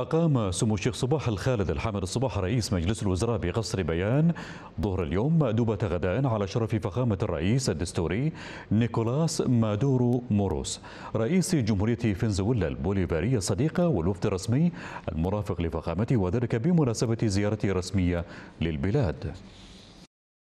أقام سمو الشيخ صباح الخالد الحامد الصباح رئيس مجلس الوزراء بقصر بيان ظهر اليوم مأدوبة غداء على شرف فخامة الرئيس الدستوري نيكولاس مادورو موروس رئيس جمهورية فنزويلا البوليفارية الصديقة والوفد الرسمي المرافق لفخامته وذلك بمناسبة زيارته الرسمية للبلاد